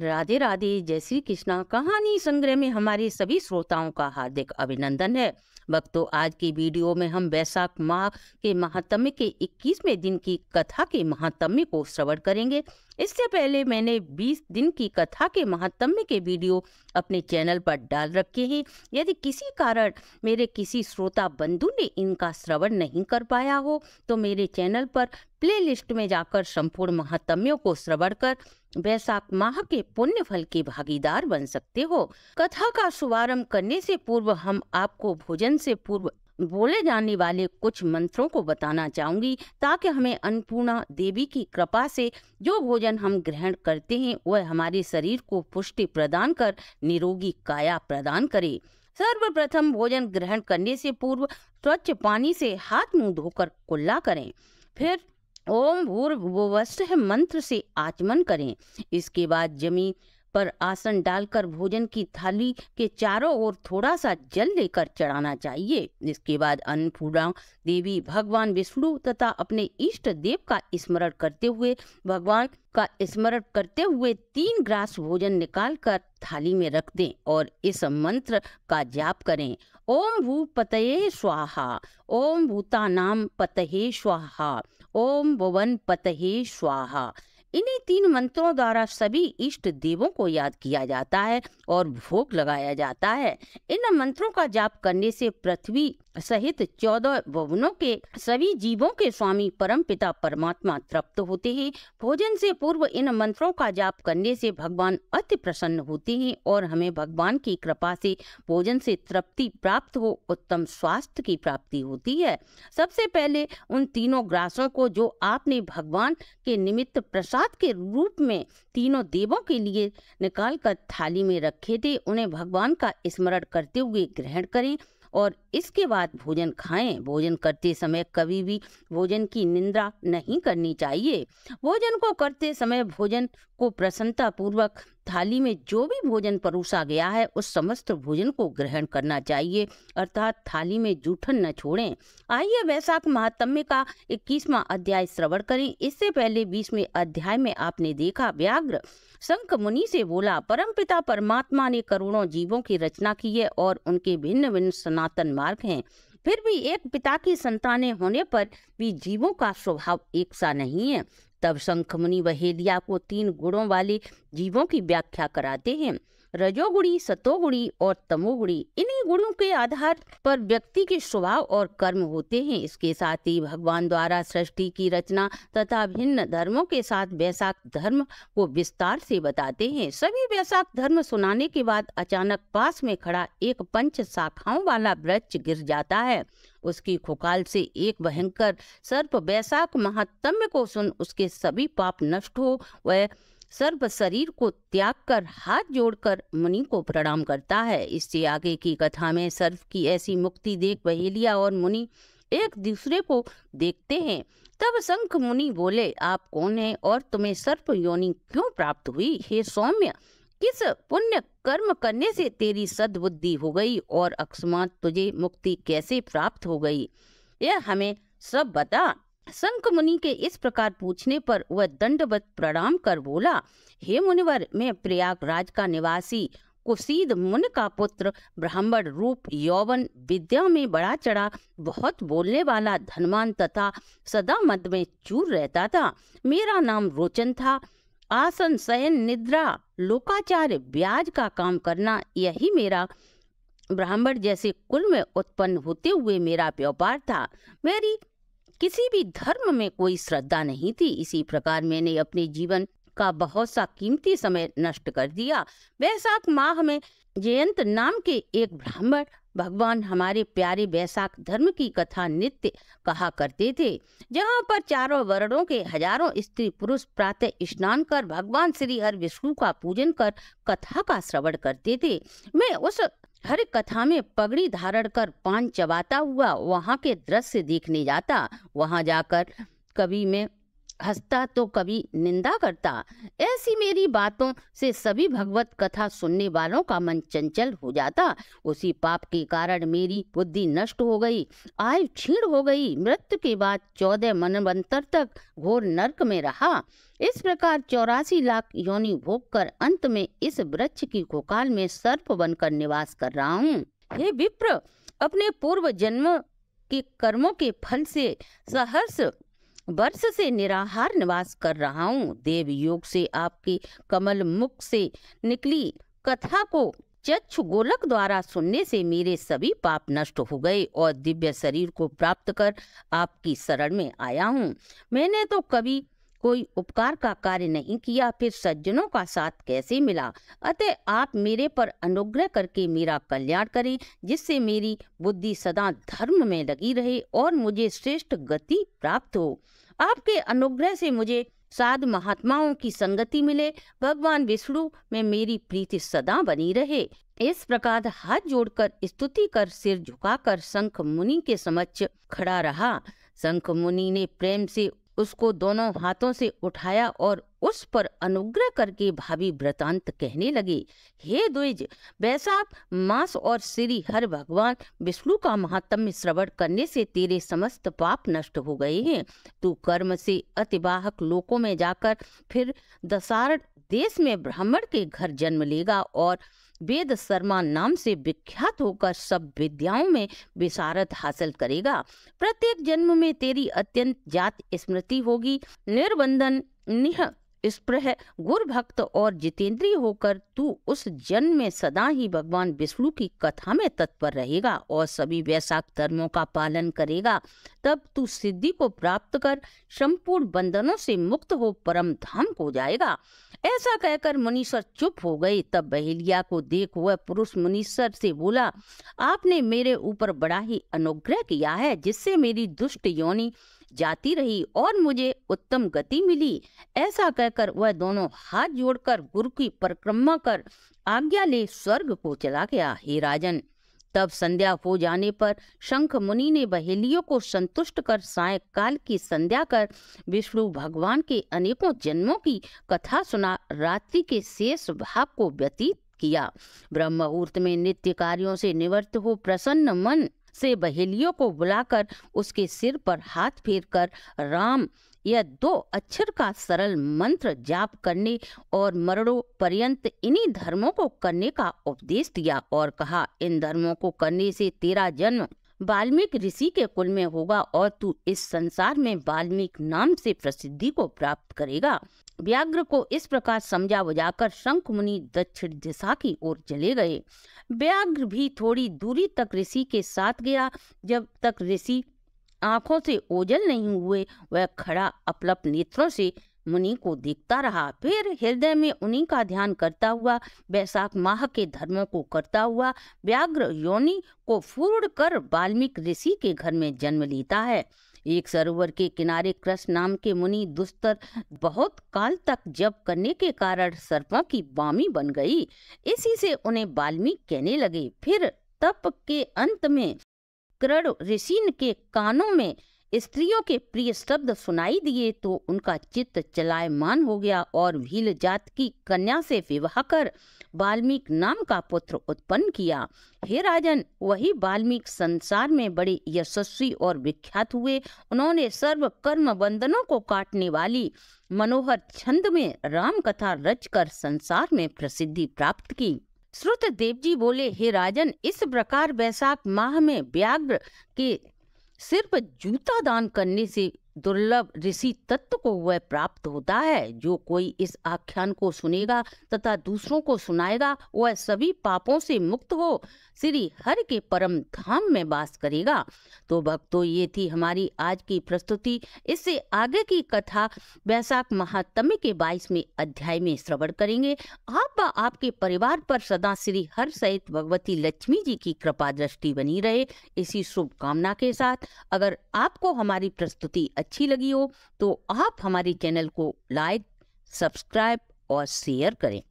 राधे राधे जय श्री कृष्णा कहानी संग्रह में हमारे सभी श्रोताओं का हार्दिक अभिनंदन है भक्तों आज की वीडियो में हम वैशाख माह के महात्म्य के 21वें दिन की कथा के महात्म्य को श्रवण करेंगे इससे पहले मैंने 20 दिन की कथा के महात्म्य के वीडियो अपने चैनल पर डाल रखे हैं यदि किसी कारण मेरे किसी श्रोता बंधु ने इनका श्रवण नहीं कर पाया हो तो मेरे चैनल पर प्लेलिस्ट में जाकर संपूर्ण महात्म्यों को श्रवण कर वैशाख माह के पुण्य फल के भागीदार बन सकते हो कथा का शुभारंभ करने से पूर्व हम आपको भोजन से पूर्व बोले जाने वाले कुछ मंत्रों को बताना चाहूंगी ताकि हमें अन्नपूर्णा देवी की कृपा से जो भोजन हम ग्रहण करते हैं वह हमारे शरीर को पुष्टि प्रदान कर निरोगी काया प्रदान करे सर्वप्रथम भोजन ग्रहण करने से पूर्व स्वच्छ पानी से हाथ मुंह धोकर कुल्ला करें फिर ओम भूर्भुवस्थ मंत्र से आचमन करें इसके बाद जमी पर आसन डालकर भोजन की थाली के चारों ओर थोड़ा सा जल लेकर चढ़ाना चाहिए इसके बाद अन्नपूर्णा देवी भगवान विष्णु तथा अपने इष्ट देव का स्मरण करते हुए भगवान का स्मरण करते हुए तीन ग्रास भोजन निकालकर थाली में रख दें और इस मंत्र का जाप करें ओम भू पतये स्वाहा ओम भूता नाम पतहे स्वाहा ओम भुवन पतहे स्वाहा इन्हीं तीन मंत्रों द्वारा सभी इष्ट देवों को याद किया जाता है और भोग लगाया जाता है इन मंत्रों का जाप करने से पृथ्वी सहित चौदह भवनों के सभी जीवों के स्वामी परम पिता परमात्मा तृप्त होते हैं भोजन से पूर्व इन मंत्रों का जाप करने से भगवान अति प्रसन्न होते हैं और हमें भगवान की कृपा से भोजन से तृप्ति प्राप्त हो उत्तम स्वास्थ्य की प्राप्ति होती है सबसे पहले उन तीनों ग्रासों को जो आपने भगवान के निमित्त प्रसाद के रूप में तीनों देवों के लिए निकाल कर थाली में रखे थे उन्हें भगवान का स्मरण करते हुए ग्रहण करें और इसके बाद भोजन खाएं भोजन करते समय कभी भी भोजन की निंद्रा नहीं करनी चाहिए भोजन को करते समय भोजन को प्रसन्नतापूर्वक थाली में जो भी भोजन परोसा गया है उस समस्त भोजन को ग्रहण करना चाहिए अर्थात थाली में जूठन न छोड़ें आइए वैशाख महात्म्य का इक्कीसवा अध्याय श्रवण करें इससे पहले बीसवें अध्याय में आपने देखा व्याघ्र शंख मुनि से बोला परम पिता परमात्मा ने करोड़ों जीवों की रचना की है और उनके भिन्न भिन्न सनातन मार्ग हैं फिर भी एक पिता की संतानें होने पर भी जीवों का स्वभाव एक सा नहीं है तब शंखमुनि वहेलिया को तीन गुणों वाले जीवों की व्याख्या कराते हैं रजोगुणी सतोगुणी और तमोगुणी इन्हीं गुणों के आधार पर व्यक्ति के स्वभाव और कर्म होते हैं इसके साथ ही भगवान द्वारा सृष्टि की रचना तथा भिन्न धर्मों के साथ वैशाख धर्म को विस्तार से बताते हैं सभी वैशाख धर्म सुनाने के बाद अचानक पास में खड़ा एक पंच शाखाओं वाला वृक्ष गिर जाता है उसकी खुकाल से एक भयंकर सर्प वैशाख महात्म्य को सुन उसके सभी पाप नष्ट हो वह सर्व शरीर को त्याग कर हाथ जोड़कर मुनि को प्रणाम करता है इससे आगे की कथा में सर्व की ऐसी मुक्ति देख बहेलिया और मुनि एक दूसरे को देखते हैं तब शंख मुनि बोले आप कौन हैं और तुम्हें सर्प योनि क्यों प्राप्त हुई हे सौम्य किस पुण्य कर्म करने से तेरी सद्बुद्धि हो गई और अकस्मात तुझे मुक्ति कैसे प्राप्त हो गई यह हमें सब बता शंख मुनि के इस प्रकार पूछने पर वह दंडवत प्रणाम कर बोला हे मुनिवर मैं प्रयागराज का निवासी कुसीद मुन का पुत्र ब्राह्मण रूप यौवन विद्या में बड़ा चढ़ा बहुत बोलने वाला धनवान तथा सदा मद में चूर रहता था मेरा नाम रोचन था आसन सहन निद्रा लोकाचार ब्याज का काम करना यही मेरा ब्राह्मण जैसे कुल में उत्पन्न होते हुए मेरा व्यापार था मेरी किसी भी धर्म में कोई श्रद्धा नहीं थी इसी प्रकार मैंने अपने जीवन का बहुत सा कीमती समय नष्ट कर दिया वैसाख माह में जयंत नाम के एक ब्राह्मण भगवान हमारे प्यारे बैसाख धर्म की कथा नित्य कहा करते थे जहाँ पर चारों वर्णों के हजारों स्त्री पुरुष प्रातः स्नान कर भगवान श्री हर विष्णु का पूजन कर कथा का श्रवण करते थे मैं उस हर कथा में पगड़ी धारण कर पान चबाता हुआ वहाँ के दृश्य देखने जाता वहाँ जाकर कवि में हंसता तो कभी निंदा करता ऐसी मेरी बातों से सभी भगवत कथा सुनने वालों का मन चंचल हो जाता उसी पाप के कारण मेरी बुद्धि नष्ट हो गई आयु छीण हो गई मृत्यु के बाद चौदह मनवंतर तक घोर नरक में रहा इस प्रकार चौरासी लाख योनि भोग कर अंत में इस वृक्ष की कोकाल में सर्प बनकर निवास कर रहा हूँ हे विप्र अपने पूर्व जन्म के कर्मों के फल से सहर्ष वर्ष से निराहार निवास कर रहा हूँ देव योग से आपके कमल मुख से निकली कथा को चक्ष गोलक द्वारा सुनने से मेरे सभी पाप नष्ट हो गए और दिव्य शरीर को प्राप्त कर आपकी शरण में आया हूँ मैंने तो कभी कोई उपकार का कार्य नहीं किया फिर सज्जनों का साथ कैसे मिला अतः आप मेरे पर अनुग्रह करके मेरा कल्याण करें जिससे मेरी बुद्धि सदा धर्म में लगी रहे और मुझे श्रेष्ठ गति प्राप्त हो आपके अनुग्रह से मुझे साध महात्माओं की संगति मिले भगवान विष्णु में मेरी प्रीति सदा बनी रहे इस प्रकार हाथ जोड़कर स्तुति कर सिर झुकाकर शंख मुनि के समक्ष खड़ा रहा शंख मुनि ने प्रेम से उसको दोनों हाथों से उठाया और उस पर अनुग्रह करके भाभी व्रतांत कहने लगे हे द्विज वैसा मांस और श्री हर भगवान विष्णु का महात्म्य श्रवण करने से तेरे समस्त पाप नष्ट हो गए हैं तू कर्म से अतिवाहक लोकों में जाकर फिर दशारण देश में ब्राह्मण के घर जन्म लेगा और वेद शर्मा नाम से विख्यात होकर सब विद्याओं में विशारत हासिल करेगा प्रत्येक जन्म में तेरी अत्यंत जात स्मृति होगी निर्बंधन निह स्पृह गुर भक्त और जितेंद्रीय होकर तू उस जन्म में सदा ही भगवान विष्णु की कथा में तत्पर रहेगा और सभी वैशाख धर्मों का पालन करेगा तब तू सिद्धि को प्राप्त कर संपूर्ण बंधनों से मुक्त हो परम धाम को जाएगा ऐसा कहकर मुनीश्वर चुप हो गए तब बहेलिया को देख हुआ पुरुष मुनीश्वर से बोला आपने मेरे ऊपर बड़ा ही अनुग्रह किया है जिससे मेरी दुष्ट योनि जाती रही और मुझे उत्तम गति मिली ऐसा कहकर वह दोनों हाथ जोड़कर गुरु की परिक्रमा कर आज्ञा ले स्वर्ग को चला गया हे राजन तब संध्या हो जाने पर शंख मुनि ने बहेलियों को संतुष्ट कर सायकाल की संध्या कर विष्णु भगवान के अनेकों जन्मों की कथा सुना रात्रि के शेष भाग को व्यतीत किया ब्रह्म मुहूर्त में नित्य कार्यों से निवृत्त हो प्रसन्न मन से बहेलियों को बुलाकर उसके सिर पर हाथ फेरकर राम यह दो अक्षर का सरल मंत्र जाप करने और मरणों पर्यंत इन्हीं धर्मों को करने का उपदेश दिया और कहा इन धर्मों को करने से तेरा जन्म बाल्मीक ऋषि के कुल में होगा और तू इस संसार में बाल्मीक नाम से प्रसिद्धि को प्राप्त करेगा व्याघ्र को इस प्रकार समझा कर शंख मुनि दक्षिण दिशा की ओर चले गए व्याघ्र भी थोड़ी दूरी तक ऋषि के साथ गया जब तक ऋषि आंखों से ओझल नहीं हुए वह खड़ा अपलप नेत्रों से मुनि को देखता रहा फिर हृदय में उन्हीं का ध्यान करता हुआ बैसाख माह के धर्मों को करता हुआ व्याघ्र योनि को फूड़ कर वाल्मीकि ऋषि के घर में जन्म लेता है एक सरोवर के किनारे कृष्ण नाम के मुनि दुस्तर बहुत काल तक जप करने के कारण सर्पों की बामी बन गई इसी से उन्हें बाल्मीक कहने लगे फिर तप के अंत में करण ऋषि के कानों में स्त्रियों के प्रिय शब्द सुनाई दिए तो उनका चित्त चलायमान हो गया और भील जात की कन्या से विवाह कर बाल्मीक नाम का पुत्र उत्पन्न किया हे राजन वही बाल्मीक संसार में बड़े यशस्वी और विख्यात हुए उन्होंने सर्व कर्म बंधनों को काटने वाली मनोहर छंद में राम कथा रचकर संसार में प्रसिद्धि प्राप्त की श्रुत देव जी बोले हे राजन इस प्रकार वैशाख माह में व्याघ्र के सिर्फ जूता दान करने से दुर्लभ ऋषि तत्व को वह प्राप्त होता है जो कोई इस आख्यान को सुनेगा तथा दूसरों को सुनाएगा वह सभी पापों से मुक्त हो श्री हर के परम धाम में वास करेगा तो भक्तों ये थी हमारी आज की प्रस्तुति इससे आगे की कथा वैशाख महात्म्य के बाईसवें अध्याय में श्रवण करेंगे आप व आपके परिवार पर सदा श्री हर सहित भगवती लक्ष्मी जी की कृपा दृष्टि बनी रहे इसी शुभकामना के साथ अगर आपको हमारी प्रस्तुति अच्छी लगी हो तो आप हमारे चैनल को लाइक सब्सक्राइब और शेयर करें